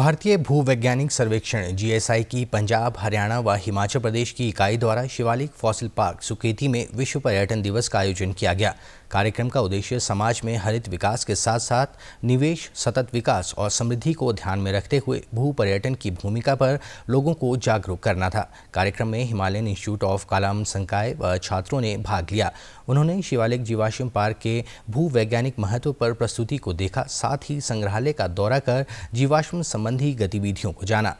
भारतीय भूवैज्ञानिक सर्वेक्षण जीएसआई की पंजाब हरियाणा व हिमाचल प्रदेश की इकाई द्वारा शिवालिक फॉसिल पार्क सुकेती में विश्व पर्यटन दिवस का आयोजन किया गया कार्यक्रम का उद्देश्य समाज में हरित विकास के साथ साथ निवेश सतत विकास और समृद्धि को ध्यान में रखते हुए भू पर्यटन की भूमिका पर लोगों को जागरूक करना था कार्यक्रम में हिमालयन इंस्टीट्यूट ऑफ कलाम संकाय व छात्रों ने भाग लिया उन्होंने शिवालिक जीवाश्म पार्क के भू वैज्ञानिक महत्व पर प्रस्तुति को देखा साथ ही संग्रहालय का दौरा कर जीवाश्म संबंधी गतिविधियों को जाना